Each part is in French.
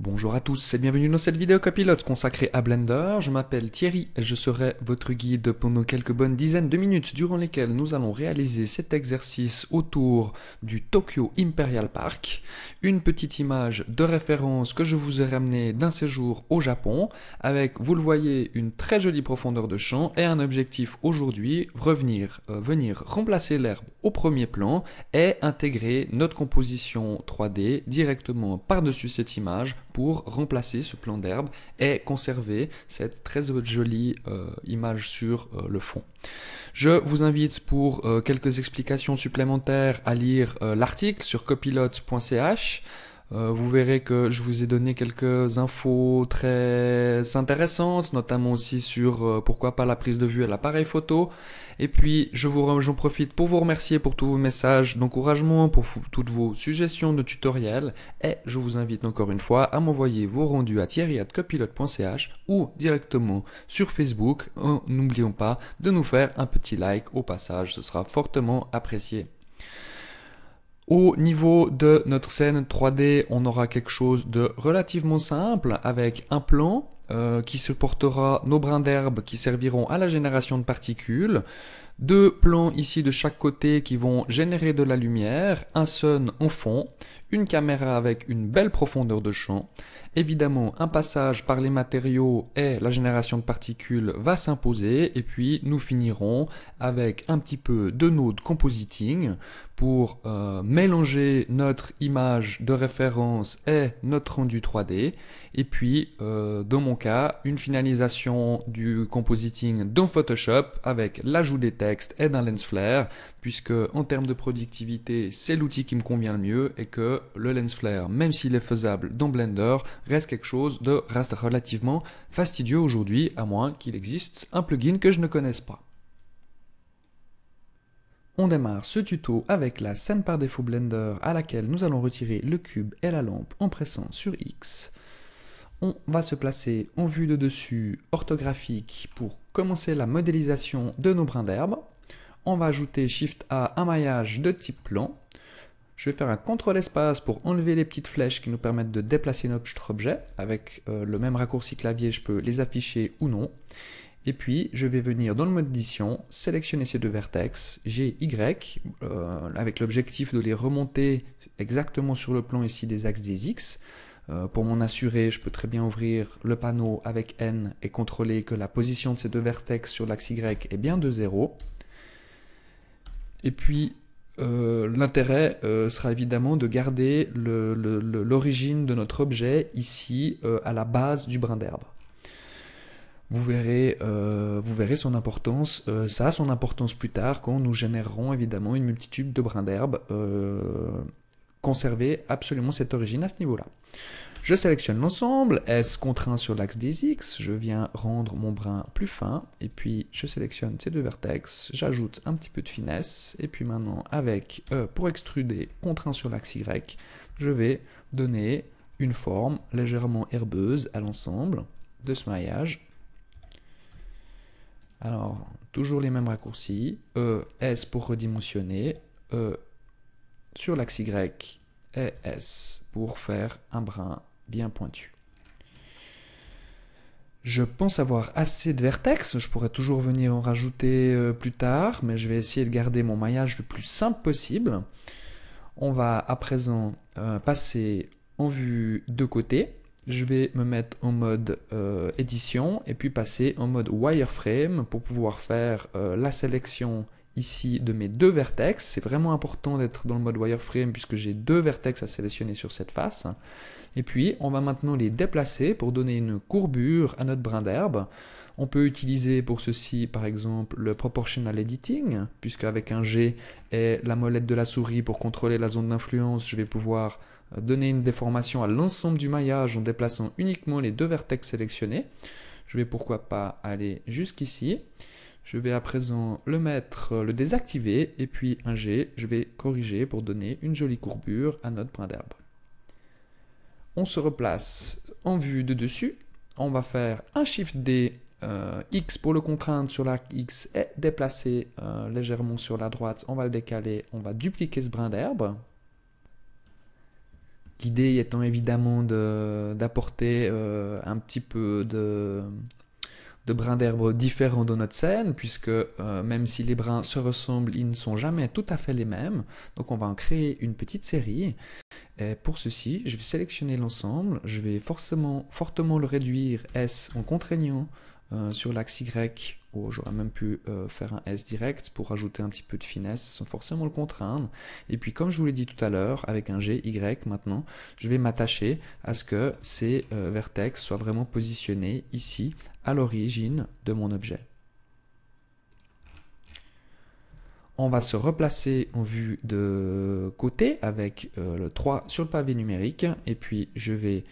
Bonjour à tous et bienvenue dans cette vidéo copilote consacrée à Blender. Je m'appelle Thierry et je serai votre guide pendant quelques bonnes dizaines de minutes durant lesquelles nous allons réaliser cet exercice autour du Tokyo Imperial Park. Une petite image de référence que je vous ai ramenée d'un séjour au Japon avec, vous le voyez, une très jolie profondeur de champ et un objectif aujourd'hui, revenir, euh, venir remplacer l'herbe au premier plan et intégrer notre composition 3D directement par-dessus cette image pour remplacer ce plan d'herbe et conserver cette très jolie euh, image sur euh, le fond. Je vous invite pour euh, quelques explications supplémentaires à lire l'article sur copilote.ch. Euh, vous verrez que je vous ai donné quelques infos très intéressantes, notamment aussi sur euh, pourquoi pas la prise de vue à l'appareil photo. Et puis, je vous j'en profite pour vous remercier pour tous vos messages d'encouragement, pour toutes vos suggestions de tutoriels. Et je vous invite encore une fois à m'envoyer vos rendus à thierry.copilote.ch ou directement sur Facebook. Euh, n'oublions pas de nous faire un petit like au passage, ce sera fortement apprécié. Au niveau de notre scène 3D, on aura quelque chose de relativement simple avec un plan euh, qui supportera nos brins d'herbe qui serviront à la génération de particules. Deux plans ici de chaque côté qui vont générer de la lumière, un sun en fond, une caméra avec une belle profondeur de champ. Évidemment, un passage par les matériaux et la génération de particules va s'imposer et puis nous finirons avec un petit peu de node compositing pour euh, mélanger notre image de référence et notre rendu 3D et puis euh, dans mon cas une finalisation du compositing dans Photoshop avec l'ajout des textes est et d'un lens flare, puisque en termes de productivité, c'est l'outil qui me convient le mieux et que le lens flare, même s'il est faisable dans Blender, reste quelque chose de relativement fastidieux aujourd'hui, à moins qu'il existe un plugin que je ne connaisse pas. On démarre ce tuto avec la scène par défaut Blender à laquelle nous allons retirer le cube et la lampe en pressant sur X. On va se placer en vue de dessus orthographique pour commencer la modélisation de nos brins d'herbe. On va ajouter Shift A un maillage de type plan. Je vais faire un CTRL espace pour enlever les petites flèches qui nous permettent de déplacer notre objet. Avec euh, le même raccourci clavier, je peux les afficher ou non. Et puis, je vais venir dans le mode édition, sélectionner ces deux vertex, G, Y, euh, avec l'objectif de les remonter exactement sur le plan ici des axes des X. Euh, pour m'en assurer, je peux très bien ouvrir le panneau avec n et contrôler que la position de ces deux vertex sur l'axe y est bien de 0. Et puis, euh, l'intérêt euh, sera évidemment de garder l'origine de notre objet ici à la base du brin d'herbe. Vous verrez, vous verrez son importance. ça a son importance plus tard quand nous générerons évidemment une multitude de brins d'herbe conserver absolument cette origine à ce niveau-là. Je sélectionne l'ensemble, S contraint sur l'axe des X, je viens rendre mon brin plus fin, et puis je sélectionne ces deux vertex, j'ajoute un petit peu de finesse, et puis maintenant avec E pour extruder, contraint sur l'axe Y, je vais donner une forme légèrement herbeuse à l'ensemble de ce maillage. Alors, toujours les mêmes raccourcis, E, S pour redimensionner, E, sur l'axe Y et S pour faire un brin bien pointu. Je pense avoir assez de vertex, je pourrais toujours venir en rajouter euh, plus tard, mais je vais essayer de garder mon maillage le plus simple possible. On va à présent euh, passer en vue de côté. Je vais me mettre en mode euh, édition et puis passer en mode wireframe pour pouvoir faire la sélection ici de mes deux vertex. C'est vraiment important d'être dans le mode wireframe puisque j'ai deux vertex à sélectionner sur cette face. Et puis, on va maintenant les déplacer pour donner une courbure à notre brin d'herbe. On peut utiliser pour ceci, par exemple, le proportional editing, puisque avec un G et la molette de la souris pour contrôler la zone d'influence, je vais pouvoir euh, donner une déformation à l'ensemble du maillage en déplaçant uniquement les deux vertex sélectionnés. Je vais pourquoi pas aller jusqu'ici. Je vais à présent le mettre, le désactiver, et puis un G, je vais corriger pour donner une jolie courbure à notre brin d'herbe. On se replace en vue de dessus. On va faire un Shift D, euh, X pour le contraindre sur l'arc X et déplacer euh, légèrement sur la droite. On va le décaler, on va dupliquer ce brin d'herbe. L'idée étant évidemment d'apporter euh, un petit peu de brins d'herbe différents dans notre scène, puisque euh, même si les brins se ressemblent, ils ne sont jamais tout à fait les mêmes. Donc on va en créer une petite série. Et pour ceci, je vais sélectionner l'ensemble, je vais forcément fortement le réduire S en contraignant euh, sur l'axe Y, où j'aurais même pu euh, faire un S direct pour ajouter un petit peu de finesse sans forcément le contraindre. Et puis comme je vous l'ai dit tout à l'heure, avec un G, Y maintenant, je vais m'attacher à ce que ces vertex soient vraiment positionnés ici à l'origine de mon objet. On va se replacer en vue de côté avec euh, le 3 sur le pavé numérique et puis je vais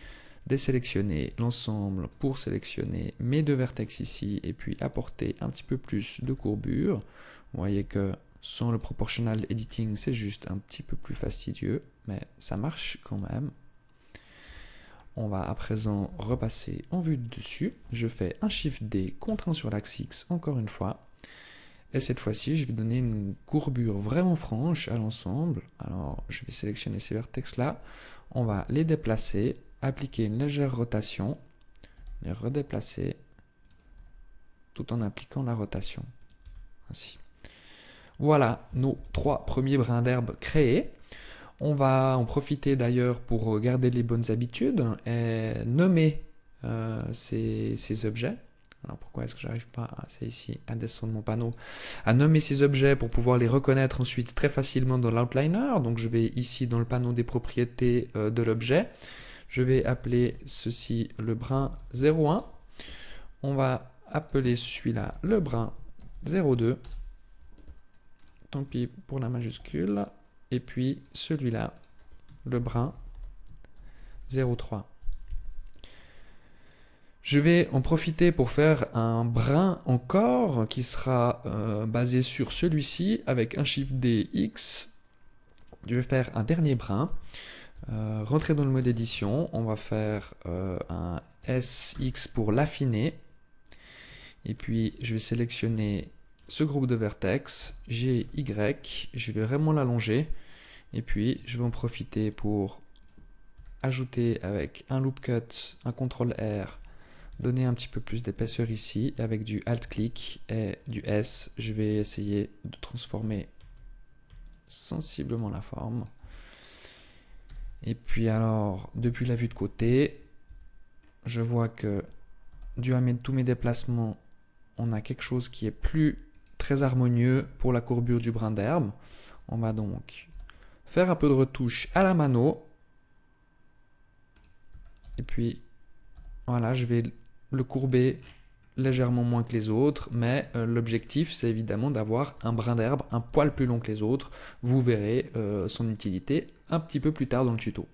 désélectionner l'ensemble pour sélectionner mes deux vertex ici et puis apporter un petit peu plus de courbure. Vous voyez que sans le proportional editing c'est juste un petit peu plus fastidieux mais ça marche quand même. On va à présent repasser en vue dessus. Je fais un Shift D contre sur l'axe X encore une fois. Et cette fois-ci, je vais donner une courbure vraiment franche à l'ensemble. Alors, je vais sélectionner ces vertex-là. On va les déplacer, appliquer une légère rotation, les redéplacer, tout en appliquant la rotation. Ainsi. Voilà nos trois premiers brins d'herbe créés. On va en profiter d'ailleurs pour euh, garder les bonnes habitudes et nommer euh, ces, objets. Alors pourquoi est-ce que j'arrive pas à, c'est ici, à descendre mon panneau, à nommer ces objets pour pouvoir les reconnaître ensuite très facilement dans l'outliner. Donc je vais ici dans le panneau des propriétés euh, de l'objet. Je vais appeler ceci le brin 01. On va appeler celui-là le brin 02. Tant pis pour la majuscule. Et puis celui-là, le brin 03. Je vais en profiter pour faire un brin encore qui sera euh, basé sur celui-ci avec un chiffre dx. Je vais faire un dernier brin. Euh, rentrer dans le mode édition, on va faire euh, un sx pour l'affiner. Et puis je vais sélectionner ce groupe de vertex, j'ai Y, je vais vraiment l'allonger, et puis je vais en profiter pour ajouter avec un loop cut, un CTRL R, donner un petit peu plus d'épaisseur ici, avec du Alt-click et du S, je vais essayer de transformer sensiblement la forme. Et puis alors, depuis la vue de côté, je vois que dû à mes, tous mes déplacements, on a quelque chose qui est plus très harmonieux pour la courbure du brin d'herbe. On va donc faire un peu de retouche à la mano. Et puis, voilà, je vais le courber légèrement moins que les autres, mais euh, l'objectif c'est évidemment d'avoir un brin d'herbe un poil plus long que les autres. Vous verrez euh, son utilité un petit peu plus tard dans le tuto.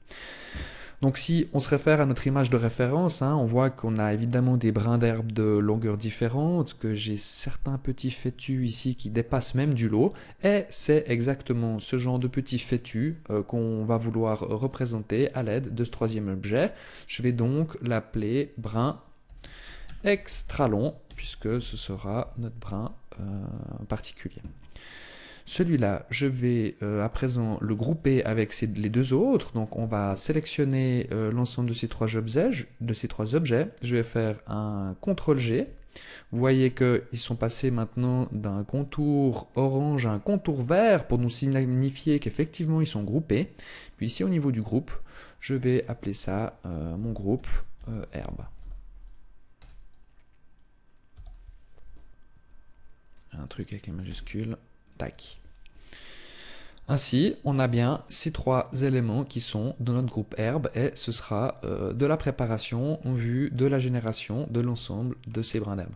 Donc si on se réfère à notre image de référence, hein, on voit qu'on a évidemment des brins d'herbe de longueur différente, que j'ai certains petits fétus ici qui dépassent même du lot, et c'est exactement ce genre de petits fétus euh, qu'on va vouloir représenter à l'aide de ce troisième objet. Je vais donc l'appeler brin extra long, puisque ce sera notre brin euh, particulier. Celui-là, je vais euh, à présent le grouper avec les deux autres. Donc on va sélectionner euh, l'ensemble de ces trois objets. Je, de ces trois objets, je vais faire un CTRL G. Vous voyez qu'ils sont passés maintenant d'un contour orange à un contour vert pour nous signifier qu'effectivement ils sont groupés. Puis ici au niveau du groupe, je vais appeler ça euh, mon groupe herbe. Un truc avec les majuscules. Ainsi, on a bien ces trois éléments qui sont de notre groupe herbe et ce sera euh, de la préparation en vue de la génération de l'ensemble de ces brins d'herbe.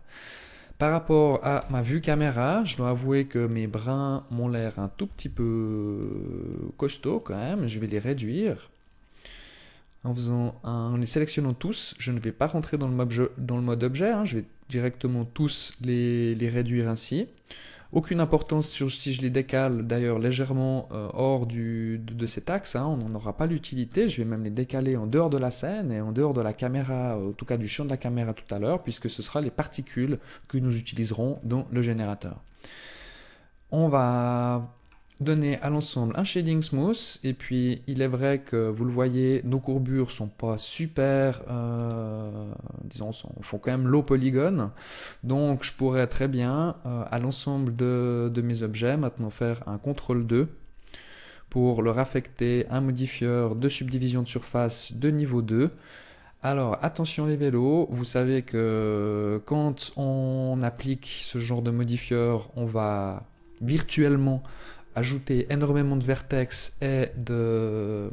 Par rapport à ma vue caméra, je dois avouer que mes brins m'ont l'air un tout petit peu euh, costaud quand même. Je vais les réduire en, faisant en les sélectionnant tous. Je ne vais pas rentrer dans le mode, dans le mode objet, hein, je vais directement tous les, les réduire ainsi. Aucune importance sur, si je les décale d'ailleurs légèrement euh, hors de, cet axe, hein, on n'en aura pas l'utilité, je vais même les décaler en dehors de la scène et en dehors de la caméra, euh, en tout cas du champ de la caméra tout à l'heure, puisque ce sera les particules que nous utiliserons dans le générateur. On va donner à l'ensemble un shading smooth et puis il est vrai que vous le voyez nos courbures sont pas super euh, disons font quand même low polygone donc je pourrais très bien euh, à l'ensemble de, de, mes objets maintenant faire un CTRL 2 pour leur affecter un modifieur de subdivision de surface de niveau 2 alors attention les vélos, vous savez que quand on applique ce genre de modifieur, on va virtuellement ajouter énormément de vertex et de...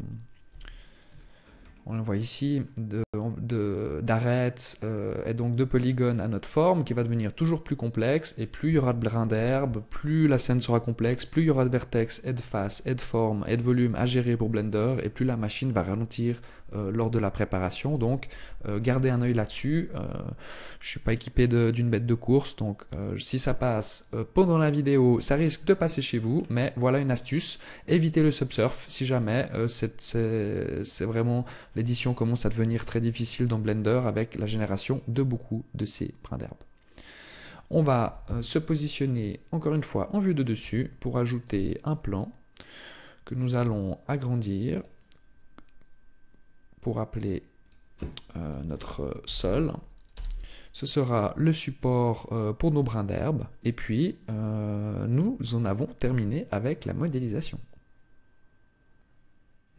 On le voit ici, de, de, euh, et donc de polygones à notre forme qui va devenir toujours plus complexe et plus il y aura de brins d'herbe, plus la scène sera complexe, plus il y aura de vertex et de face et de forme et de volume à gérer pour Blender et plus la machine va ralentir euh, lors de la préparation. Donc, euh, gardez un œil là-dessus. Euh, je suis pas équipé d'une bête de course, donc si ça passe pendant la vidéo, ça risque de passer chez vous. Mais voilà une astuce évitez le subsurf si jamais c'est vraiment l'édition commence à devenir très difficile dans Blender avec la génération de beaucoup de ces brins d'herbe. On va se positionner encore une fois en vue de dessus pour ajouter un plan que nous allons agrandir pour appeler euh, notre sol. Ce sera le support euh, pour nos brins d'herbe. Et puis, euh, nous en avons terminé avec la modélisation.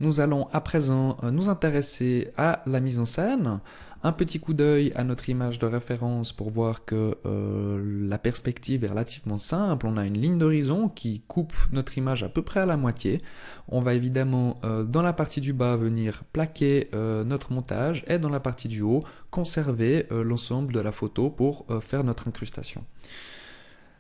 Nous allons à présent euh, nous intéresser à la mise en scène. Un petit coup d'œil à notre image de référence pour voir que euh, la perspective est relativement simple. On a une ligne d'horizon qui coupe notre image à peu près à la moitié. On va évidemment euh, dans la partie du bas venir plaquer notre montage et dans la partie du haut conserver l'ensemble de la photo pour faire notre incrustation.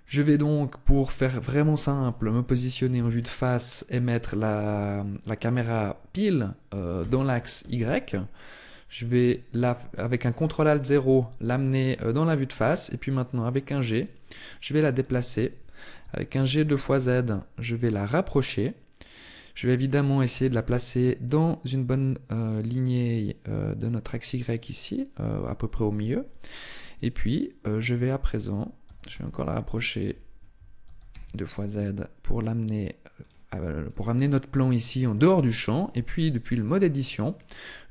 Je vais donc, pour faire vraiment simple, me positionner en vue de face et mettre la, caméra pile euh, dans l'axe Y. Je vais, avec un CTRL ALT 0, l'amener euh, dans la vue de face. Et puis maintenant, avec un G, je vais la déplacer. Avec un G 2 fois Z, je vais la rapprocher. Je vais évidemment essayer de la placer dans une bonne euh, lignée de notre axe Y ici, à peu près au milieu. Et puis, je vais à présent je vais encore la rapprocher de fois z pour l'amener ah, pour amener notre plan ici en dehors du champ, et puis depuis le mode édition,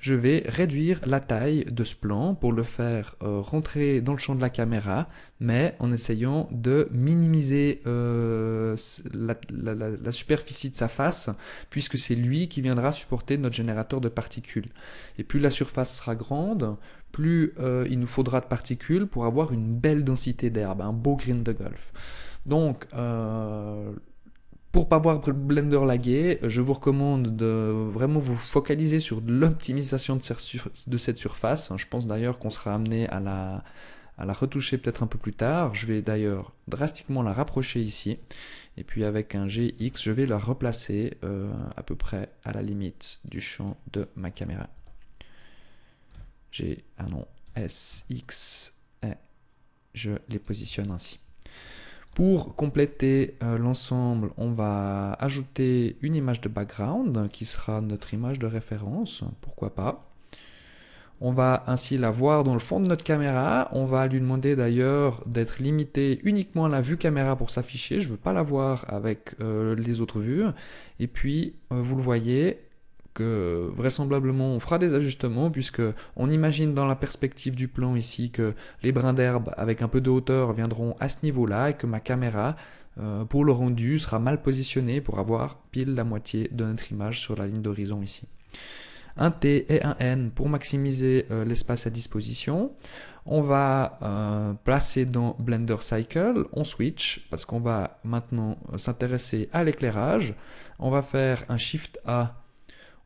je vais réduire la taille de ce plan pour le faire euh, rentrer dans le champ de la caméra, mais en essayant de minimiser euh, la, superficie de sa face, puisque c'est lui qui viendra supporter notre générateur de particules. Et plus la surface sera grande, plus euh, il nous faudra de particules pour avoir une belle densité d'herbe, un beau green de golf. Donc, pour pas voir Blender laguer, je vous recommande de vraiment vous focaliser sur l'optimisation de cette surface. Je pense d'ailleurs qu'on sera amené à la, retoucher peut-être un peu plus tard. Je vais d'ailleurs drastiquement la rapprocher ici. Et puis avec un GX, je vais la replacer euh, à peu près à la limite du champ de ma caméra. J'ai un nom SX et je les positionne ainsi. Pour compléter euh, l'ensemble, on va ajouter une image de background qui sera notre image de référence, pourquoi pas. On va ainsi la voir dans le fond de notre caméra. On va lui demander d'ailleurs d'être limité uniquement à la vue caméra pour s'afficher. Je ne veux pas la voir avec euh, les autres vues. Et puis, euh, vous le voyez, que euh, vraisemblablement on fera des ajustements puisque on imagine dans la perspective du plan ici que les brins d'herbe avec un peu de hauteur viendront à ce niveau-là et que ma caméra euh, pour le rendu sera mal positionnée pour avoir pile la moitié de notre image sur la ligne d'horizon ici. Un T et un N pour maximiser euh, l'espace à disposition. On va placer dans Blender Cycle, on switch parce qu'on va maintenant s'intéresser à l'éclairage. On va faire un Shift A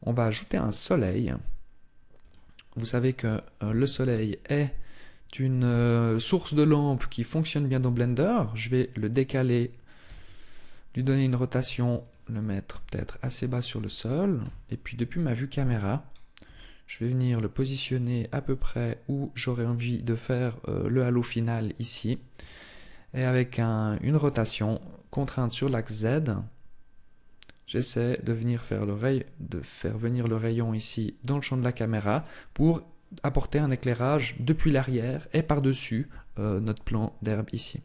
on va ajouter un soleil. Vous savez que euh, le soleil est une euh, source de lampe qui fonctionne bien dans Blender. Je vais le décaler, lui donner une rotation, le mettre peut-être assez bas sur le sol. Et puis depuis ma vue caméra, je vais venir le positionner à peu près où j'aurais envie de faire euh, le halo final ici. Et avec une rotation contrainte sur l'axe Z, j'essaie de venir faire le de faire venir le rayon ici dans le champ de la caméra pour apporter un éclairage depuis l'arrière et par-dessus euh, notre plan d'herbe ici.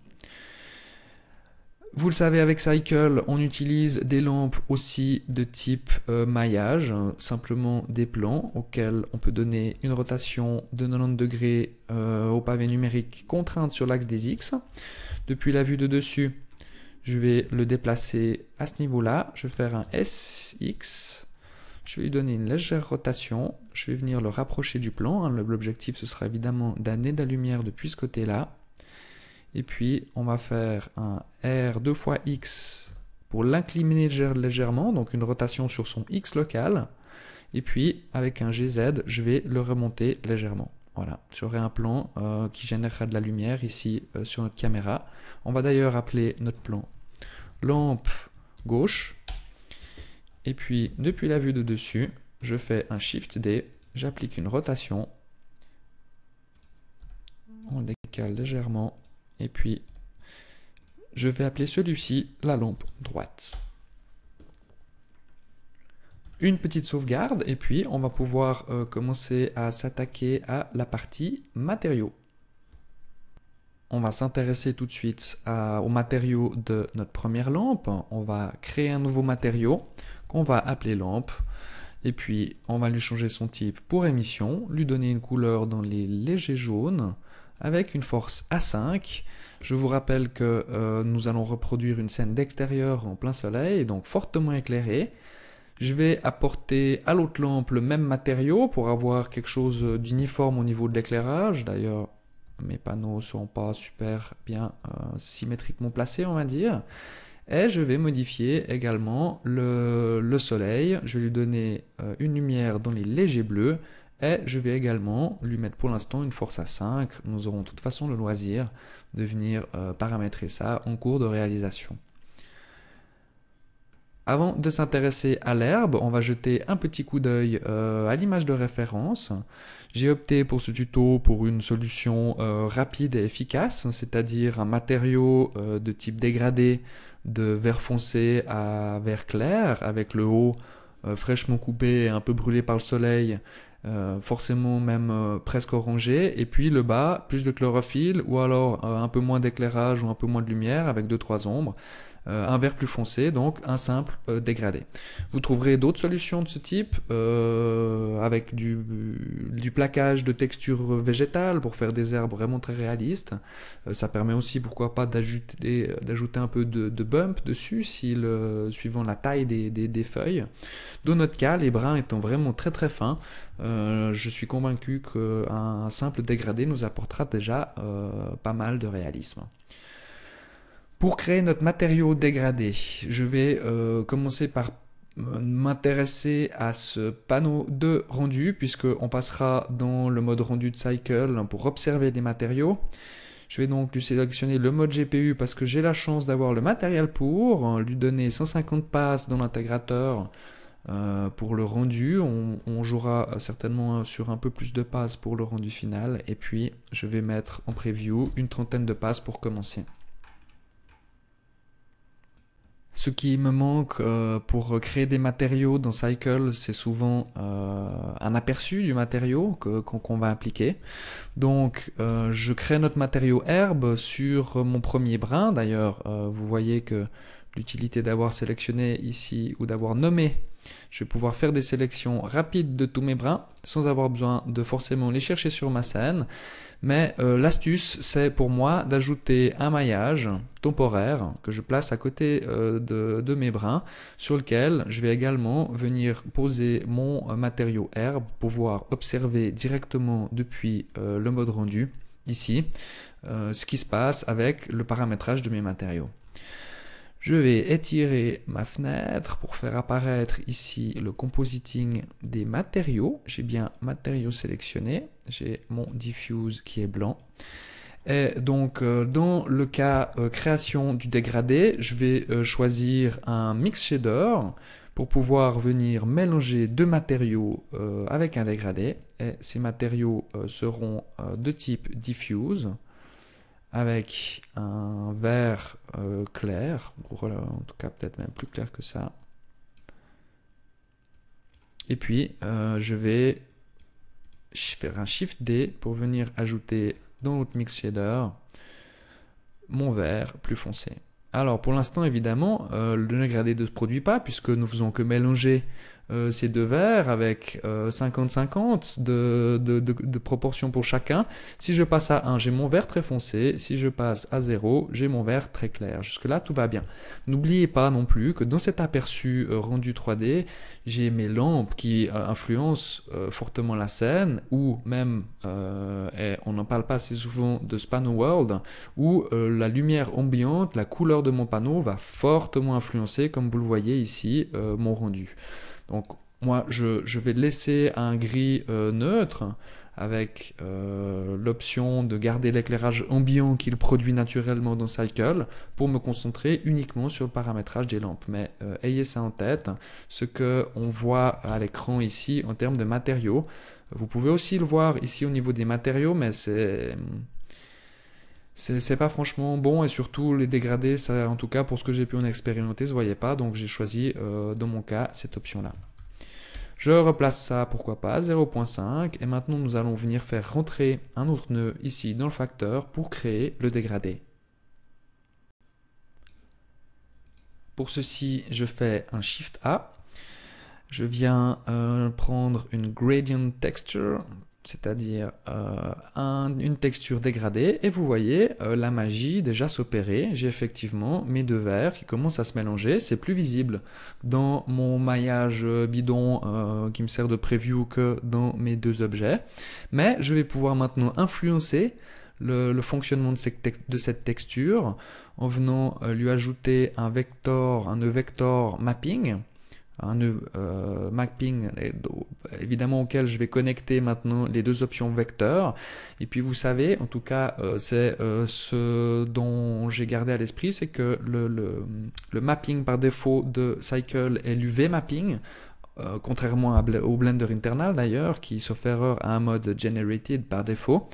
Vous le savez, avec Cycle, on utilise des lampes aussi de type euh, maillage, hein, simplement des plans auxquels on peut donner une rotation de 90 degrés euh, au pavé numérique contrainte sur l'axe des X. Depuis la vue de dessus, je vais le déplacer à ce niveau-là. Je vais faire un SX. Je vais lui donner une légère rotation. Je vais venir le rapprocher du plan. Hein. L'objectif, ce sera évidemment d'amener de la lumière depuis ce côté-là. Et puis, on va faire un R 2 fois X pour l'incliner légèrement, donc une rotation sur son X local. Et puis, avec un GZ, je vais le remonter légèrement. Voilà, j'aurai un plan euh, qui générera de la lumière ici euh, sur notre caméra. On va d'ailleurs appeler notre plan lampe gauche. Et puis, depuis la vue de dessus, je fais un Shift D, j'applique une rotation. On décale légèrement. Et puis, je vais appeler celui-ci la lampe droite. Une petite sauvegarde et puis on va pouvoir euh, commencer à s'attaquer à la partie matériaux. On va s'intéresser tout de suite euh, au matériau de notre première lampe. On va créer un nouveau matériau qu'on va appeler lampe. Et puis, on va lui changer son type pour émission, lui donner une couleur dans les légers jaunes, avec une force A5. Je vous rappelle que euh, nous allons reproduire une scène d'extérieur en plein soleil, donc fortement éclairée. Je vais apporter à l'autre lampe le même matériau pour avoir quelque chose d'uniforme au niveau de l'éclairage. D'ailleurs, mes panneaux ne sont pas super bien euh, symétriquement placés, on va dire. Et je vais modifier également le, soleil. Je vais lui donner euh, une lumière dans les légers bleus. Et je vais également lui mettre pour l'instant une force à 5. Nous aurons de toute façon le loisir de venir euh, paramétrer ça en cours de réalisation. Avant de s'intéresser à l'herbe, on va jeter un petit coup d'œil à l'image de référence. J'ai opté pour ce tuto pour une solution euh, rapide et efficace, hein, c'est-à-dire un matériau euh, de type dégradé de vert foncé à vert clair, avec le haut euh, fraîchement coupé et un peu brûlé par le soleil, forcément même presque orangé, et puis le bas, plus de chlorophylle, ou alors un peu moins d'éclairage ou un peu moins de lumière, avec 2-3 ombres. Euh, un vert plus foncé, donc un simple euh, dégradé. Vous trouverez d'autres solutions de ce type euh, avec du, du, plaquage de texture végétale pour faire des herbes vraiment très réalistes. ça permet aussi, pourquoi pas, d'ajouter un peu de, bump dessus suivant la taille des, feuilles. Dans notre cas, les brins étant vraiment très très fins, je suis convaincu qu'un simple dégradé nous apportera déjà pas mal de réalisme. Pour créer notre matériau dégradé, je vais euh, commencer par euh, m'intéresser à ce panneau de rendu puisque on passera dans le mode rendu de cycle pour observer les matériaux. Je vais donc lui sélectionner le mode GPU parce que j'ai la chance d'avoir le matériel pour, hein, lui donner 150 passes dans l'intégrateur euh, pour le rendu. On, on, jouera certainement hein, sur un peu plus de passes pour le rendu final. Et puis, je vais mettre en preview une trentaine de passes pour commencer. Ce qui me manque euh, pour créer des matériaux dans Cycle, c'est souvent euh, un aperçu du matériau qu'on va appliquer. Donc, euh, je crée notre matériau herbe sur mon premier brin. D'ailleurs, vous voyez que l'utilité d'avoir sélectionné ici ou d'avoir nommé je vais pouvoir faire des sélections rapides de tous mes brins sans avoir besoin de forcément les chercher sur ma scène. Mais euh, l'astuce, c'est pour moi d'ajouter un maillage temporaire que je place à côté euh, de, mes brins sur lequel je vais également venir poser mon euh, matériau herbe pour pouvoir observer directement depuis le mode rendu ici ce qui se passe avec le paramétrage de mes matériaux. Je vais étirer ma fenêtre pour faire apparaître ici le compositing des matériaux. J'ai bien matériaux sélectionnés. J'ai mon diffuse qui est blanc. Et donc euh, dans le cas euh, création du dégradé, je vais euh, choisir un mix shader pour pouvoir venir mélanger deux matériaux avec un dégradé. Et ces matériaux seront de type diffuse avec un vert euh, clair, en tout cas peut-être même plus clair que ça. Et puis euh, je vais faire un Shift D pour venir ajouter dans notre mix shader mon vert plus foncé. Alors pour l'instant évidemment euh, le dégradé ne se produit pas puisque nous faisons que mélanger euh, ces deux verres avec 50-50 euh, de, proportion pour chacun. Si je passe à 1, j'ai mon vert très foncé. Si je passe à 0, j'ai mon vert très clair. Jusque-là, tout va bien. N'oubliez pas non plus que dans cet aperçu euh, rendu 3D, j'ai mes lampes qui influencent fortement la scène ou même, on n'en parle pas assez souvent de spano world, où la lumière ambiante, la couleur de mon panneau va fortement influencer, comme vous le voyez ici, mon rendu. Donc moi, je, vais laisser un gris euh, neutre avec euh, l'option de garder l'éclairage ambiant qu'il produit naturellement dans Cycle pour me concentrer uniquement sur le paramétrage des lampes. Mais euh, ayez ça en tête, ce que on voit à l'écran ici en termes de matériaux. Vous pouvez aussi le voir ici au niveau des matériaux, mais c'est c'est pas franchement bon et surtout les dégradés, ça, en tout cas pour ce que j'ai pu en expérimenter, se voyait pas. Donc j'ai choisi euh, dans mon cas cette option-là. Je replace ça, pourquoi pas, 0.5. Et maintenant, nous allons venir faire rentrer un autre nœud ici dans le facteur pour créer le dégradé. Pour ceci, je fais un Shift A. Je viens euh, prendre une Gradient Texture c'est-à-dire euh, une texture dégradée, et vous voyez euh, la magie déjà s'opérer. J'ai effectivement mes deux verres qui commencent à se mélanger, c'est plus visible dans mon maillage euh, bidon qui me sert de preview que dans mes deux objets, mais je vais pouvoir maintenant influencer le, fonctionnement de cette, texture en venant lui ajouter un vecteur, un vector mapping, un nœud euh, mapping évidemment auquel je vais connecter maintenant les deux options vecteurs et puis vous savez en tout cas euh, c'est euh, ce dont j'ai gardé à l'esprit c'est que le, le, mapping par défaut de cycle est l'UV mapping contrairement au Blender internal d'ailleurs qui sauf erreur à un mode generated par défaut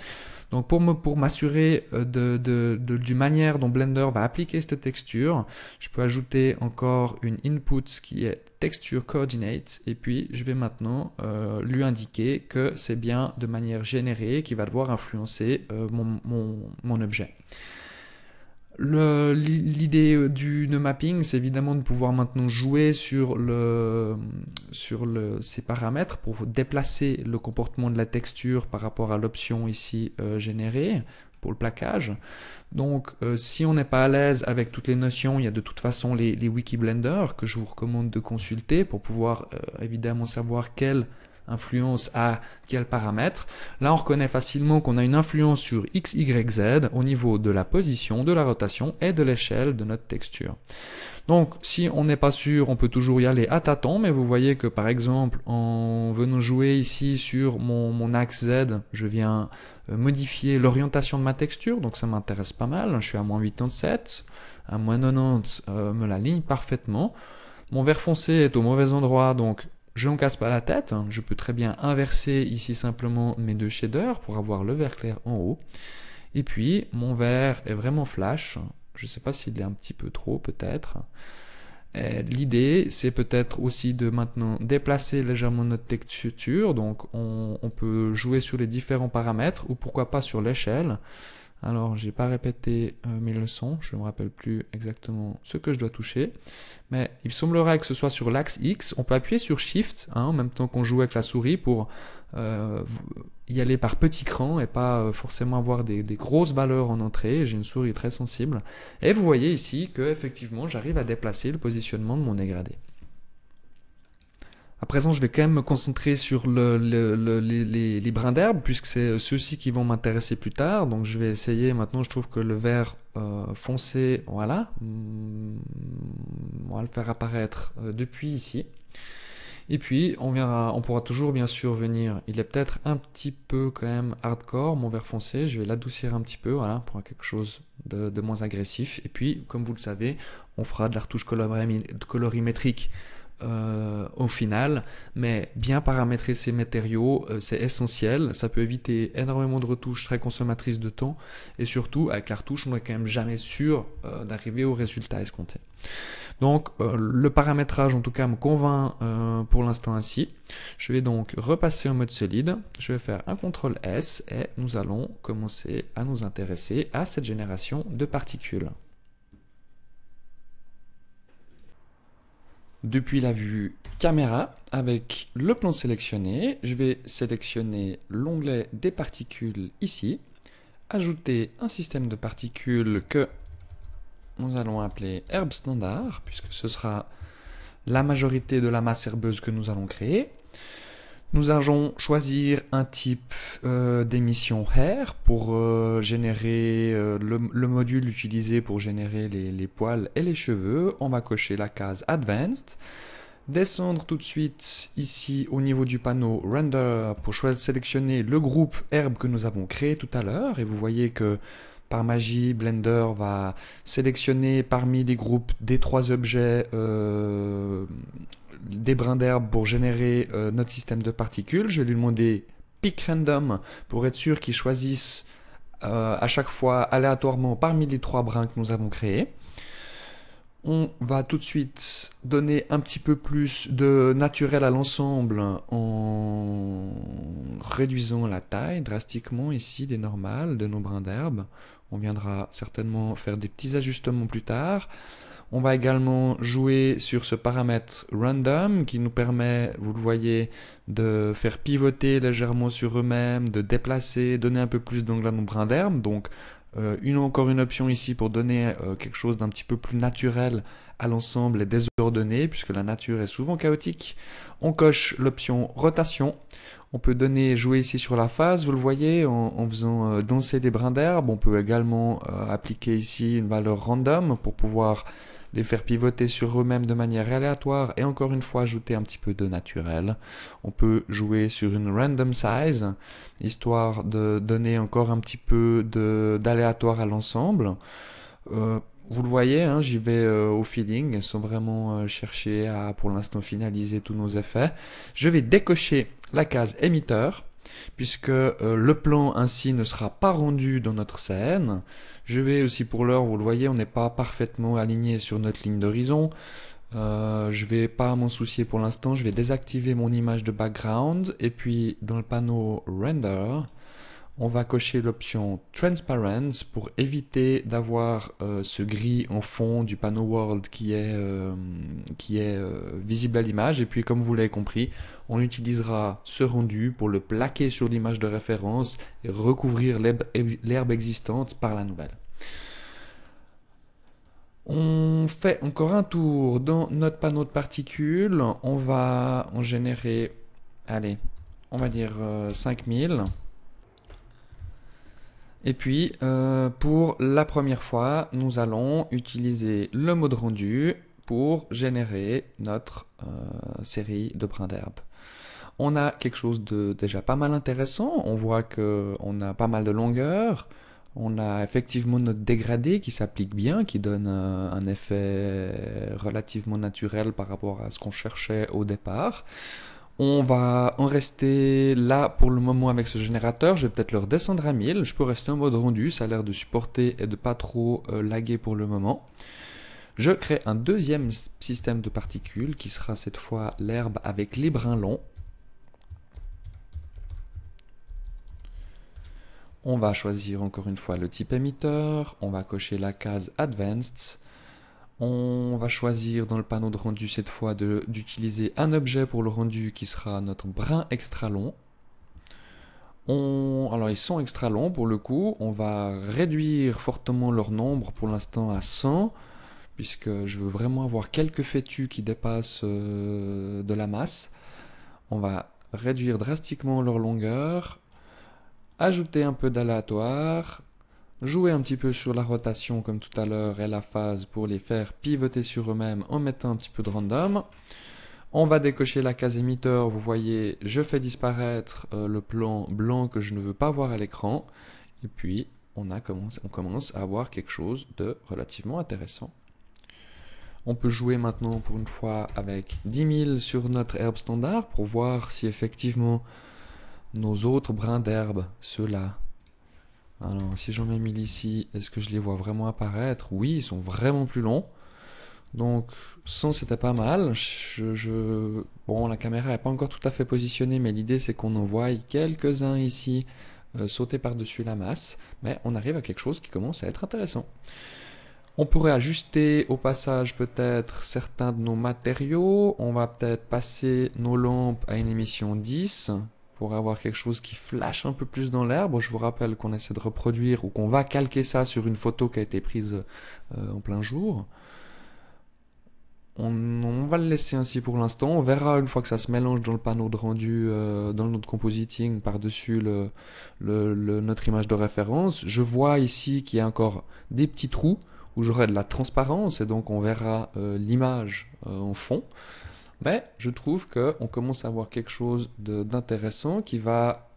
donc pour me pour m'assurer euh, de, de, du manière dont Blender va appliquer cette texture, je peux ajouter encore une input qui est texture coordinate et puis je vais maintenant euh, lui indiquer que c'est bien de manière générée qui va devoir influencer euh, mon, mon objet. L'idée euh, du mapping, c'est évidemment de pouvoir maintenant jouer sur, ces paramètres pour déplacer le comportement de la texture par rapport à l'option ici euh, générée pour le plaquage. Donc euh, si on n'est pas à l'aise avec toutes les notions, il y a de toute façon les, les Wiki Blender que je vous recommande de consulter pour pouvoir évidemment savoir quel influence à quel paramètre. Là, on reconnaît facilement qu'on a une influence sur x, y, z au niveau de la position, de la rotation et de l'échelle de notre texture. Donc, si on n'est pas sûr, on peut toujours y aller à tâtons, mais vous voyez que par exemple, en venant jouer ici sur mon, axe Z, je viens euh, modifier l'orientation de ma texture, donc ça m'intéresse pas mal. Je suis à moins 87, à moins 90 euh, me l'aligne parfaitement. Mon vert foncé est au mauvais endroit, donc je n'en casse pas la tête, hein. je peux très bien inverser ici simplement mes deux shaders pour avoir le vert clair en haut. Et puis, mon vert est vraiment flash, je ne sais pas s'il est un petit peu trop peut-être. L'idée, c'est peut-être aussi de maintenant déplacer légèrement notre texture, donc on, peut jouer sur les différents paramètres, ou pourquoi pas sur l'échelle, alors, j'ai pas répété euh, mes leçons, je ne me rappelle plus exactement ce que je dois toucher, mais il semblerait que ce soit sur l'axe X, on peut appuyer sur Shift hein, en même temps qu'on joue avec la souris pour euh, y aller par petits crans et pas euh, forcément avoir des, des grosses valeurs en entrée. J'ai une souris très sensible et vous voyez ici que effectivement, j'arrive à déplacer le positionnement de mon dégradé. À présent, je vais quand même me concentrer sur les, brins d'herbe, puisque c'est ceux-ci qui vont m'intéresser plus tard. Donc je vais essayer, maintenant je trouve que le vert foncé, voilà, on va le faire apparaître depuis ici. Et puis, on, verra, on pourra toujours bien sûr venir. Il est peut-être un petit peu quand même hardcore, mon vert foncé. Je vais l'adoucir un petit peu, voilà, pour quelque chose de, de, moins agressif. Et puis, comme vous le savez, on fera de la retouche colorimétrique euh, au final, mais bien paramétrer ces matériaux, euh, c'est essentiel. Ça peut éviter énormément de retouches très consommatrices de temps. Et surtout, avec la retouche, on n'est quand même jamais sûr euh, d'arriver au résultat escompté. Donc, le paramétrage, en tout cas, me convainc pour l'instant ainsi. Je vais donc repasser en mode solide. Je vais faire un CTRL S et nous allons commencer à nous intéresser à cette génération de particules. Depuis la vue caméra, avec le plan sélectionné, je vais sélectionner l'onglet des particules ici, ajouter un système de particules que nous allons appeler herbe standard, puisque ce sera la majorité de la masse herbeuse que nous allons créer. Nous allons choisir un type euh, d'émission hair pour euh, générer euh, le, module utilisé pour générer les, poils et les cheveux. On va cocher la case Advanced. Descendre tout de suite ici au niveau du panneau Render pour sélectionner le groupe herbe que nous avons créé tout à l'heure. Et vous voyez que par magie, Blender va sélectionner parmi les groupes des trois objets des brins d'herbe pour générer euh, notre système de particules. Je vais lui demander pick random pour être sûr qu'il choisisse euh, à chaque fois aléatoirement parmi les trois brins que nous avons créés. On va tout de suite donner un petit peu plus de naturel à l'ensemble en réduisant la taille drastiquement ici des normales de nos brins d'herbe. On viendra certainement faire des petits ajustements plus tard. On va également jouer sur ce paramètre random qui nous permet, vous le voyez, de faire pivoter légèrement sur eux-mêmes, de déplacer, donner un peu plus d'angle à nos brins d'herbe. Donc euh, une encore une option ici pour donner euh, quelque chose d'un petit peu plus naturel à l'ensemble et désordonné, puisque la nature est souvent chaotique. On coche l'option rotation. On peut donner jouer ici sur la phase, vous le voyez, en, faisant euh, danser des brins d'herbe. On peut également appliquer ici une valeur random pour pouvoir les faire pivoter sur eux-mêmes de manière aléatoire et encore une fois ajouter un petit peu de naturel. On peut jouer sur une random size, histoire de donner encore un petit peu d'aléatoire à l'ensemble. Euh, vous le voyez, hein, j'y vais euh, au feeling, sans vraiment euh, chercher à pour l'instant finaliser tous nos effets. Je vais décocher la case émetteur, puisque le plan ainsi ne sera pas rendu dans notre scène. Je vais aussi pour l'heure, vous le voyez, on n'est pas parfaitement aligné sur notre ligne d'horizon. Je euh, je vais pas m'en soucier pour l'instant, je vais désactiver mon image de background et puis dans le panneau Render, on va cocher l'option Transparence pour éviter d'avoir euh, ce gris en fond du panneau World qui est, euh, qui est euh, visible à l'image. Et puis comme vous l'avez compris, on utilisera ce rendu pour le plaquer sur l'image de référence et recouvrir l'herbe existante par la nouvelle. On fait encore un tour dans notre panneau de particules. On va en générer, allez, on va dire 5000. Et puis, euh, pour la première fois, nous allons utiliser le mode rendu pour générer notre euh, série de brins d'herbe. On a quelque chose de déjà pas mal intéressant. On voit qu'on a pas mal de longueur. On a effectivement notre dégradé qui s'applique bien, qui donne euh, un effet relativement naturel par rapport à ce qu'on cherchait au départ. On va en rester là pour le moment avec ce générateur. Je vais peut-être le redescendre à 1000. Je peux rester en mode rendu. Ça a l'air de supporter et de pas trop euh, laguer pour le moment. Je crée un deuxième système de particules qui sera cette fois l'herbe avec les brins longs. On va choisir encore une fois le type émetteur. On va cocher la case Advanced. On va choisir dans le panneau de rendu cette fois d'utiliser un objet pour le rendu qui sera notre brin extra long. On, alors ils sont extra longs pour le coup, on va réduire fortement leur nombre pour l'instant à 100 puisque je veux vraiment avoir quelques fétus qui dépassent euh, de la masse. On va réduire drastiquement leur longueur, ajouter un peu d'aléatoire, Jouer un petit peu sur la rotation comme tout à l'heure et la phase pour les faire pivoter sur eux-mêmes en mettant un petit peu de random. On va décocher la case émetteur, vous voyez, je fais disparaître euh, le plan blanc que je ne veux pas voir à l'écran. Et puis, on, a on commence à avoir quelque chose de relativement intéressant. On peut jouer maintenant pour une fois avec 10 000 sur notre herbe standard pour voir si effectivement nos autres brins d'herbe, ceux-là, alors, si j'en mets 1000 ici, est-ce que je les vois vraiment apparaître Oui, ils sont vraiment plus longs. Donc, sans c'était pas mal. Bon, la caméra n'est pas encore tout à fait positionnée, mais l'idée c'est qu'on en voie quelques-uns ici euh, sauter par-dessus la masse. Mais on arrive à quelque chose qui commence à être intéressant. On pourrait ajuster au passage peut-être certains de nos matériaux. On va peut-être passer nos lampes à une émission 10 pour avoir quelque chose qui flash un peu plus dans l'herbe. Je vous rappelle qu'on essaie de reproduire ou qu'on va calquer ça sur une photo qui a été prise euh, en plein jour. On, va le laisser ainsi pour l'instant. On verra une fois que ça se mélange dans le panneau de rendu, euh, dans notre compositing, par-dessus notre image de référence. Je vois ici qu'il y a encore des petits trous où j'aurai de la transparence et donc on verra euh, l'image en fond. Mais je trouve qu'on commence à avoir quelque chose d'intéressant qui va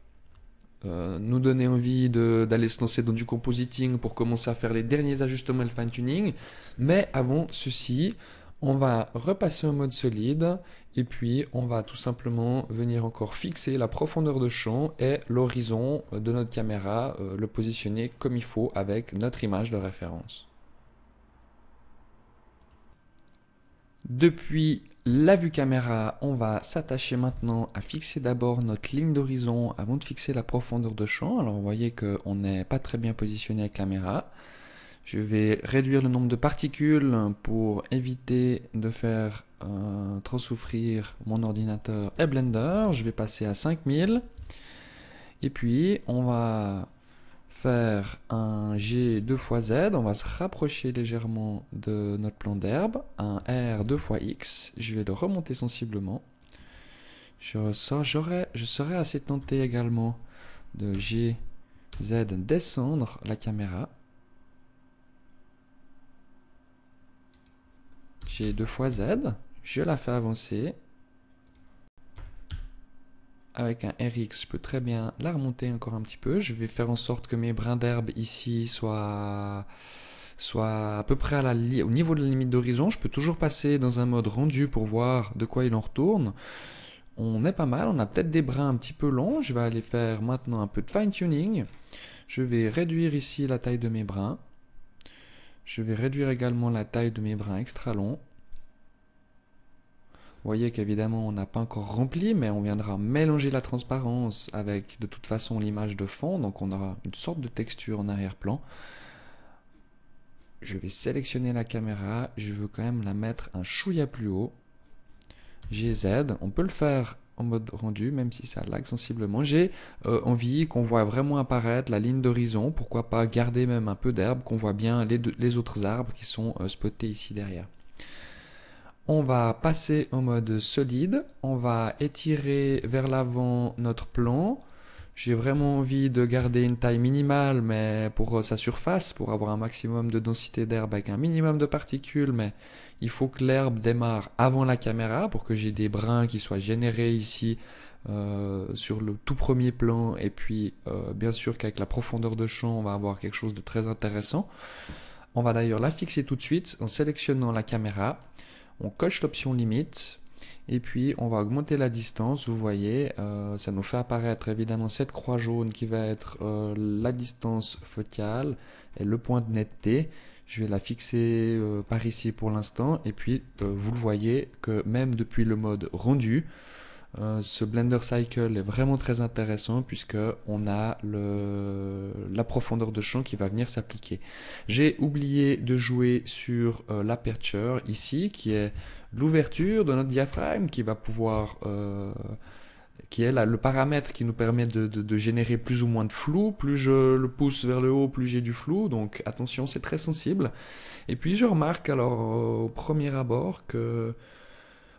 euh, nous donner envie d'aller se lancer dans du compositing pour commencer à faire les derniers ajustements et le fine-tuning. Mais avant ceci, on va repasser en mode solide et puis on va tout simplement venir encore fixer la profondeur de champ et l'horizon de notre caméra, euh, le positionner comme il faut avec notre image de référence. Depuis la vue caméra, on va s'attacher maintenant à fixer d'abord notre ligne d'horizon avant de fixer la profondeur de champ. Alors vous voyez qu'on n'est pas très bien positionné avec la caméra. Je vais réduire le nombre de particules pour éviter de faire euh, trop souffrir mon ordinateur et Blender. Je vais passer à 5000. Et puis on va faire un G 2 fois Z, on va se rapprocher légèrement de notre plan d'herbe, un R 2 fois X, je vais le remonter sensiblement. Je, ressors, je serais assez tenté également de G, Z descendre la caméra. G 2 fois Z, je la fais avancer avec un RX, je peux très bien la remonter encore un petit peu. Je vais faire en sorte que mes brins d'herbe ici soient, soient, à peu près au niveau de la limite d'horizon. Je peux toujours passer dans un mode rendu pour voir de quoi il en retourne. On est pas mal, on a peut-être des brins un petit peu longs. Je vais aller faire maintenant un peu de fine-tuning. Je vais réduire ici la taille de mes brins. Je vais réduire également la taille de mes brins extra longs. Vous voyez qu'évidemment, on n'a pas encore rempli, mais on viendra mélanger la transparence avec de toute façon l'image de fond. Donc on aura une sorte de texture en arrière-plan. Je vais sélectionner la caméra. Je veux quand même la mettre un chouïa plus haut. GZ, on peut le faire en mode rendu, même si ça lag sensiblement. J'ai euh, envie qu'on voit vraiment apparaître la ligne d'horizon, pourquoi pas garder même un peu d'herbe, qu'on voit bien les, autres arbres qui sont euh, spotés ici derrière. On va passer au mode solide, on va étirer vers l'avant notre plan. J'ai vraiment envie de garder une taille minimale mais pour euh, sa surface, pour avoir un maximum de densité d'herbe avec un minimum de particules, mais il faut que l'herbe démarre avant la caméra pour que j'ai des brins qui soient générés ici euh, sur le tout premier plan et puis euh, bien sûr qu'avec la profondeur de champ on va avoir quelque chose de très intéressant. On va d'ailleurs la fixer tout de suite en sélectionnant la caméra on coche l'option limite et puis on va augmenter la distance. Vous voyez, euh, ça nous fait apparaître évidemment cette croix jaune qui va être euh, la distance focale et le point de netteté. Je vais la fixer euh, par ici pour l'instant et puis vous le voyez que même depuis le mode rendu, euh, ce Blender Cycle est vraiment très intéressant puisque on a la profondeur de champ qui va venir s'appliquer. J'ai oublié de jouer sur euh, l'aperture ici qui est l'ouverture de notre diaphragme qui va pouvoir euh, qui est le paramètre qui nous permet de, de, générer plus ou moins de flou. Plus je le pousse vers le haut, plus j'ai du flou. Donc attention, c'est très sensible. Et puis je remarque alors au premier abord que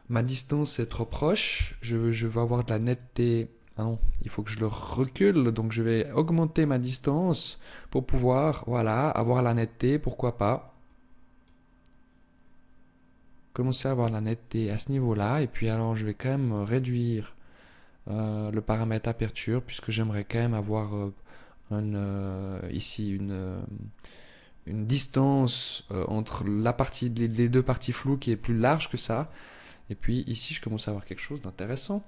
ma distance est trop proche, je, veux avoir de la netteté. Ah non, il faut que je le recule, donc je vais augmenter ma distance pour pouvoir, voilà, avoir la netteté, pourquoi pas. Commencer à avoir la netteté à ce niveau-là, et puis alors je vais quand même réduire euh, le paramètre aperture, puisque j'aimerais quand même avoir euh, euh, ici une distance entre la partie, les deux parties floues qui est plus large que ça. Et puis ici, je commence à avoir quelque chose d'intéressant.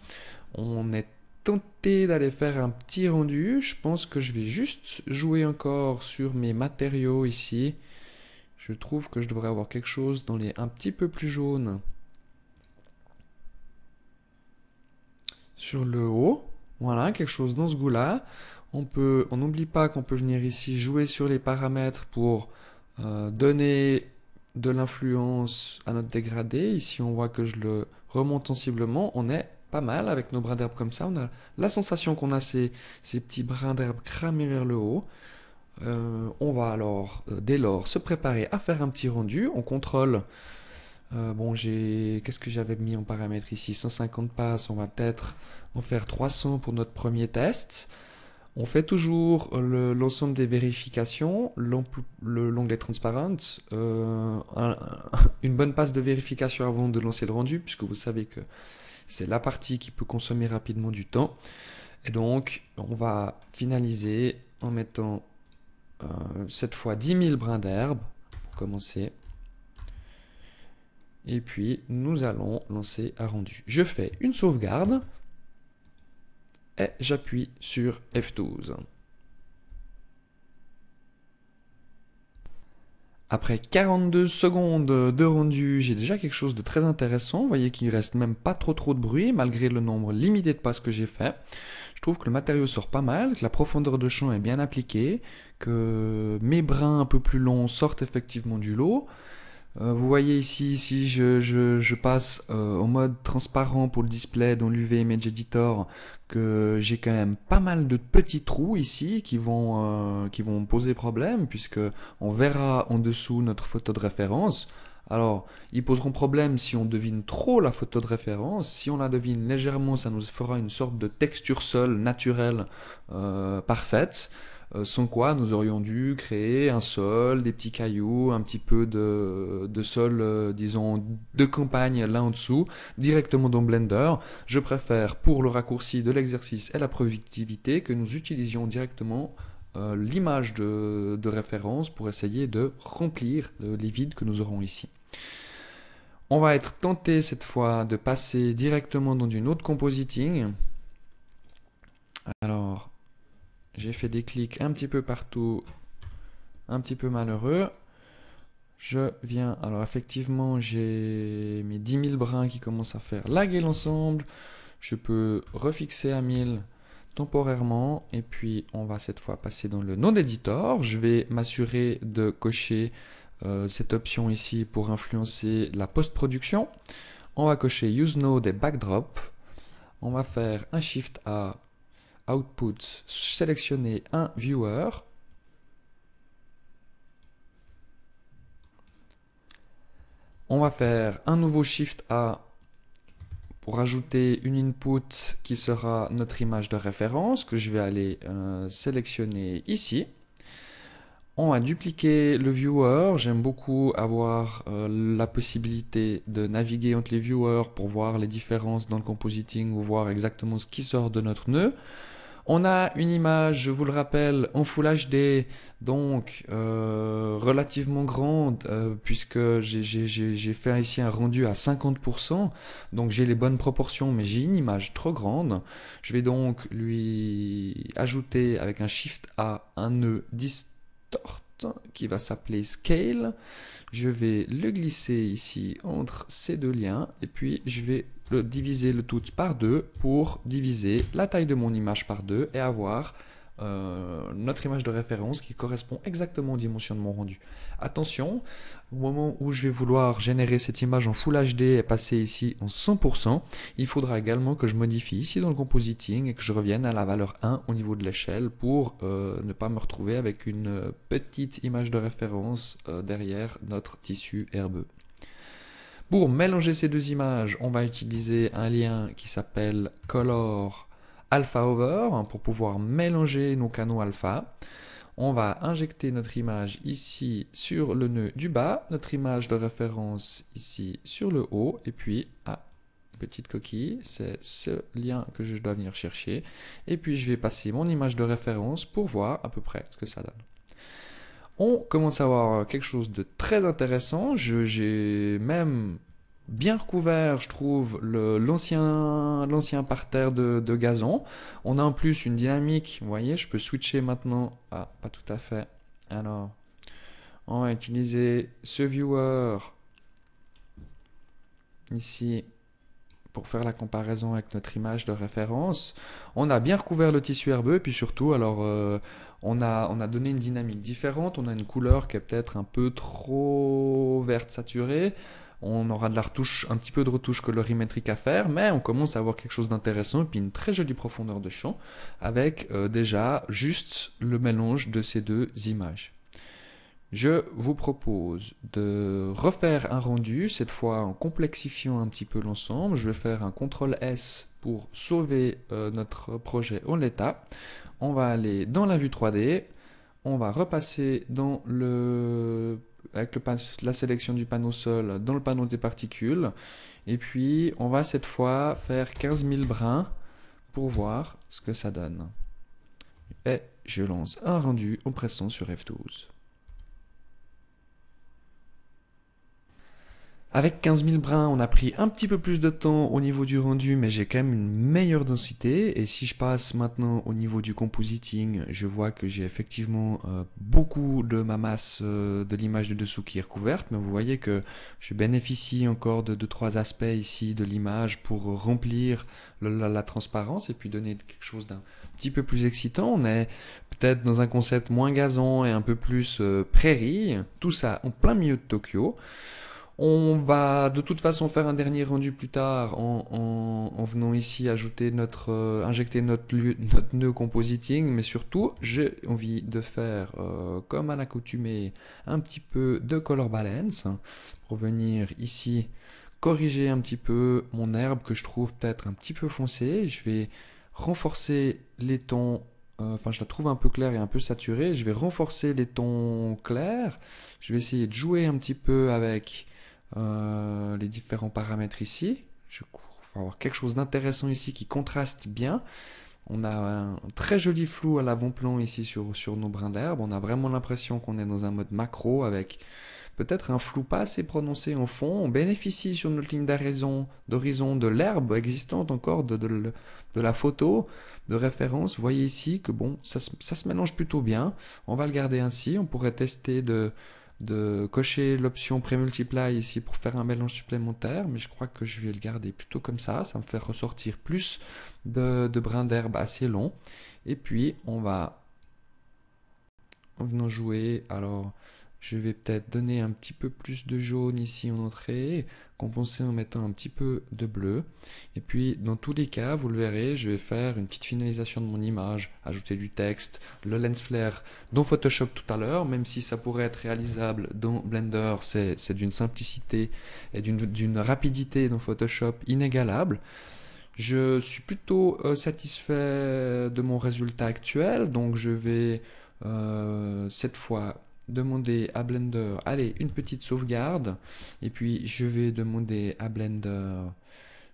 On est tenté d'aller faire un petit rendu. Je pense que je vais juste jouer encore sur mes matériaux ici. Je trouve que je devrais avoir quelque chose dans les un petit peu plus jaune. Sur le haut, voilà, quelque chose dans ce goût-là. On peut, on n'oublie pas qu'on peut venir ici jouer sur les paramètres pour euh, donner de l'influence à notre dégradé. Ici, on voit que je le remonte sensiblement. On est pas mal avec nos brins d'herbe comme ça. On a la sensation qu'on a ces, petits brins d'herbe cramés vers le haut. Euh, on va alors, euh, dès lors, se préparer à faire un petit rendu. On contrôle. Euh, bon, j'ai. Qu'est-ce que j'avais mis en paramètre ici 150 passes. On va peut-être en faire 300 pour notre premier test. On fait toujours euh, l'ensemble des vérifications, l'onglet transparent, euh, une bonne passe de vérification avant de lancer le rendu, puisque vous savez que c'est la partie qui peut consommer rapidement du temps. Et donc, on va finaliser en mettant euh, cette fois 10 000 brins d'herbe, pour commencer. Et puis, nous allons lancer un rendu. Je fais une sauvegarde et j'appuie sur F12. Après 42 secondes de rendu, j'ai déjà quelque chose de très intéressant. Vous voyez qu'il ne reste même pas trop trop de bruit malgré le nombre limité de passes que j'ai fait. Je trouve que le matériau sort pas mal, que la profondeur de champ est bien appliquée, que mes brins un peu plus longs sortent effectivement du lot. Euh, vous voyez ici, si je, passe euh, au mode transparent pour le display dans l'UV Image Editor, que j'ai quand même pas mal de petits trous ici qui vont, euh, poser problème, puisque on verra en dessous notre photo de référence. Alors, ils poseront problème si on devine trop la photo de référence. Si on la devine légèrement, ça nous fera une sorte de texture seule, naturelle, parfaite. Euh, sans quoi nous aurions dû créer un sol, des petits cailloux, un petit peu de, sol, euh, disons, de campagne là en dessous, directement dans Blender. Je préfère pour le raccourci de l'exercice et la productivité que nous utilisions directement euh, l'image de, de, référence pour essayer de remplir les vides que nous aurons ici. On va être tenté cette fois de passer directement dans une autre compositing. Alors, j'ai fait des clics un petit peu partout, un petit peu malheureux. Je viens, alors effectivement, j'ai mes 10 000 brins qui commencent à faire laguer l'ensemble. Je peux refixer à 1000 temporairement. Et puis, on va cette fois passer dans le node editor. Je vais m'assurer de cocher euh, cette option ici pour influencer la post-production. On va cocher Use Node et Backdrop. On va faire un Shift A output, sélectionner un viewer. On va faire un nouveau Shift A pour ajouter une input qui sera notre image de référence que je vais aller euh, sélectionner ici. On va dupliquer le viewer. J'aime beaucoup avoir euh, la possibilité de naviguer entre les viewers pour voir les différences dans le compositing ou voir exactement ce qui sort de notre nœud. On a une image, je vous le rappelle, en Full HD, donc euh, relativement grande, euh, puisque j'ai fait ici un rendu à 50%, donc j'ai les bonnes proportions, mais j'ai une image trop grande. Je vais donc lui ajouter avec un Shift A un nœud e, distort qui va s'appeler Scale. Je vais le glisser ici entre ces deux liens et puis je vais diviser le tout par deux pour diviser la taille de mon image par deux et avoir euh, notre image de référence qui correspond exactement aux dimensions de mon rendu. Attention, au moment où je vais vouloir générer cette image en Full HD et passer ici en 100%, il faudra également que je modifie ici dans le compositing et que je revienne à la valeur 1 au niveau de l'échelle pour euh, ne pas me retrouver avec une petite image de référence euh, derrière notre tissu herbeux. Pour mélanger ces deux images, on va utiliser un lien qui s'appelle color alpha over hein, pour pouvoir mélanger nos canaux alpha. On va injecter notre image ici sur le nœud du bas, notre image de référence ici sur le haut, et puis, ah, petite coquille, c'est ce lien que je dois venir chercher. Et puis je vais passer mon image de référence pour voir à peu près ce que ça donne. On commence à voir quelque chose de très intéressant. J'ai même bien recouvert, je trouve, l'ancien l'ancien parterre de, gazon. On a en plus une dynamique, vous voyez, je peux switcher maintenant. Ah, pas tout à fait. Alors, on va utiliser ce viewer ici pour faire la comparaison avec notre image de référence. On a bien recouvert le tissu herbeux, puis surtout, alors, euh, on, a, on a donné une dynamique différente. On a une couleur qui est peut-être un peu trop verte saturée on aura de la retouche, un petit peu de retouche colorimétrique à faire, mais on commence à avoir quelque chose d'intéressant et puis une très jolie profondeur de champ avec euh, déjà juste le mélange de ces deux images. Je vous propose de refaire un rendu, cette fois en complexifiant un petit peu l'ensemble. Je vais faire un CTRL S pour sauver euh, notre projet en l'état. On va aller dans la vue 3D, on va repasser dans le avec la sélection du panneau sol dans le panneau des particules. Et puis, on va cette fois faire 15 000 brins pour voir ce que ça donne. Et je lance un rendu en pressant sur F12. Avec 15 000 brins, on a pris un petit peu plus de temps au niveau du rendu, mais j'ai quand même une meilleure densité. Et si je passe maintenant au niveau du compositing, je vois que j'ai effectivement euh, beaucoup de ma masse euh, de l'image de dessous qui est recouverte. Mais vous voyez que je bénéficie encore de 2-3 aspects ici de l'image pour remplir la, transparence et puis donner quelque chose d'un petit peu plus excitant. On est peut-être dans un concept moins gazon et un peu plus euh, prairie. Tout ça en plein milieu de Tokyo. On va de toute façon faire un dernier rendu plus tard en, venant ici ajouter notre, euh, injecter notre, notre nœud compositing, mais surtout j'ai envie de faire euh, comme à l'accoutumée un petit peu de color balance pour venir ici corriger un petit peu mon herbe que je trouve peut-être un petit peu foncée. Je vais renforcer les tons euh, enfin je la trouve un peu claire et un peu saturée, je vais renforcer les tons clairs, je vais essayer de jouer un petit peu avec euh, les différents paramètres ici. Je vais avoir quelque chose d'intéressant ici qui contraste bien. On a un très joli flou à l'avant-plan ici sur, sur nos brins d'herbe. On a vraiment l'impression qu'on est dans un mode macro avec peut-être un flou pas assez prononcé en fond. On bénéficie sur notre ligne d'horizon de l'herbe existante encore, de, de, la photo de référence. Vous voyez ici que bon, ça, ça se mélange plutôt bien. On va le garder ainsi. On pourrait tester de, de cocher l'option pré ici pour faire un mélange supplémentaire, mais je crois que je vais le garder plutôt comme ça, ça me fait ressortir plus de, de brins d'herbe assez longs. Et puis on va, en venant jouer, alors je vais peut-être donner un petit peu plus de jaune ici en entrée, compenser en mettant un petit peu de bleu. Et puis dans tous les cas, vous le verrez, je vais faire une petite finalisation de mon image, ajouter du texte, le lens flare dans Photoshop tout à l'heure, même si ça pourrait être réalisable dans Blender, c'est d'une simplicité et d'une rapidité dans Photoshop inégalable. Je suis plutôt euh, satisfait de mon résultat actuel, donc je vais euh, cette fois demander à Blender, allez, une petite sauvegarde. Et puis, je vais demander à Blender,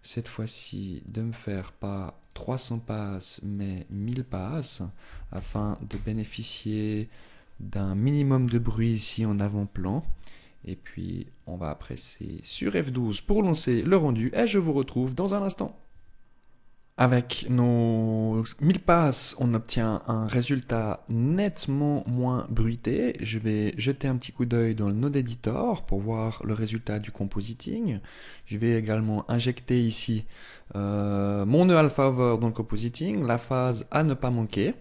cette fois-ci, de me faire pas 300 passes, mais 1000 passes, afin de bénéficier d'un minimum de bruit ici en avant-plan. Et puis, on va presser sur F12 pour lancer le rendu. Et je vous retrouve dans un instant. Avec nos 1000 passes, on obtient un résultat nettement moins bruité. Je vais jeter un petit coup d'œil dans le node editor pour voir le résultat du compositing. Je vais également injecter ici euh, mon nœud e alpha over dans le compositing, la phase à ne pas manquer.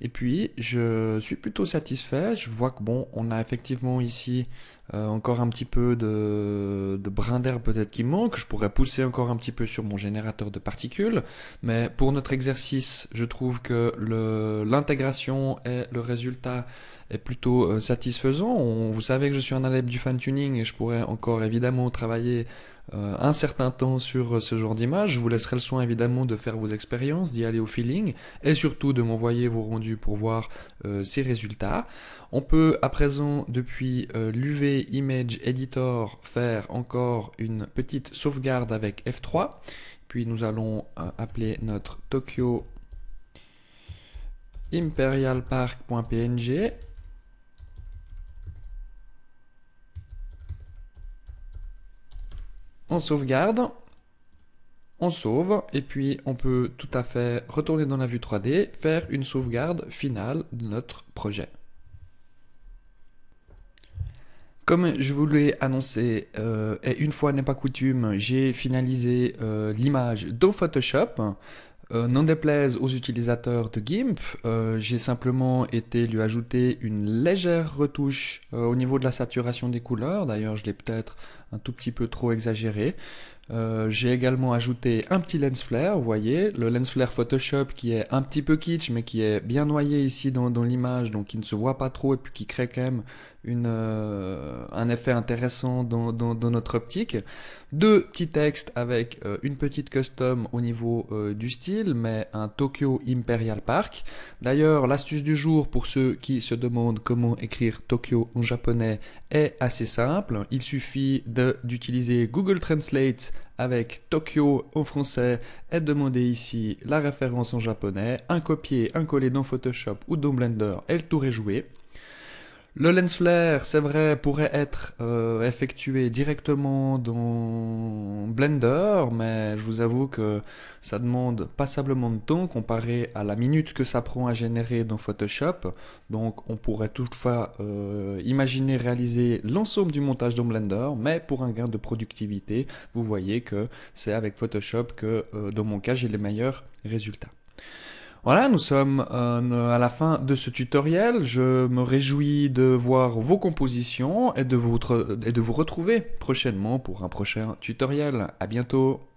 Et puis, je suis plutôt satisfait. Je vois que bon, on a effectivement ici euh, encore un petit peu de, brin d'air peut-être qui manque. Je pourrais pousser encore un petit peu sur mon générateur de particules. Mais pour notre exercice, je trouve que l'intégration et le résultat est plutôt euh, satisfaisant. vous savez que je suis un adepte du fan-tuning et je pourrais encore évidemment travailler euh, un certain temps sur euh, ce genre d'image. Je vous laisserai le soin évidemment de faire vos expériences, d'y aller au feeling et surtout de m'envoyer vos rendus pour voir euh, ces résultats. On peut à présent depuis l'UV Image Editor faire encore une petite sauvegarde avec F3. Puis nous allons appeler notre Tokyo imperialpark.png on sauvegarde, on sauve, et puis on peut tout à fait retourner dans la vue 3D, faire une sauvegarde finale de notre projet. Comme je vous l'ai annoncé, euh, et une fois n'est pas coutume, j'ai finalisé euh, l'image dans Photoshop. Euh, n'en non déplaise aux utilisateurs de GIMP, j'ai simplement été lui ajouter une légère retouche au niveau de la saturation des couleurs. D'ailleurs, je l'ai peut-être un tout petit peu trop exagéré. Euh, j'ai également ajouté un petit lens flare, vous voyez, le lens flare Photoshop qui est un petit peu kitsch mais qui est bien noyé ici dans, l'image, donc qui ne se voit pas trop et puis qui crée quand même une, euh, un effet intéressant dans, notre optique. Deux petits textes avec euh, une petite custom au niveau du style, mais un Tokyo Imperial Park. D'ailleurs, l'astuce du jour pour ceux qui se demandent comment écrire Tokyo en japonais est assez simple. Il suffit de d'utiliser Google Translate avec Tokyo en français et demander ici la référence en japonais, un copier, un coller dans Photoshop ou dans Blender et le tour est joué. Le lens flare, c'est vrai, pourrait être euh, effectué directement dans Blender, mais je vous avoue que ça demande passablement de temps comparé à la minute que ça prend à générer dans Photoshop. Donc on pourrait toutefois euh, imaginer réaliser l'ensemble du montage dans Blender, mais pour un gain de productivité, vous voyez que c'est avec Photoshop que euh, dans mon cas j'ai les meilleurs résultats. Voilà, nous sommes euh, à la fin de ce tutoriel. Je me réjouis de voir vos compositions et de vous, et de vous retrouver prochainement pour un prochain tutoriel. À bientôt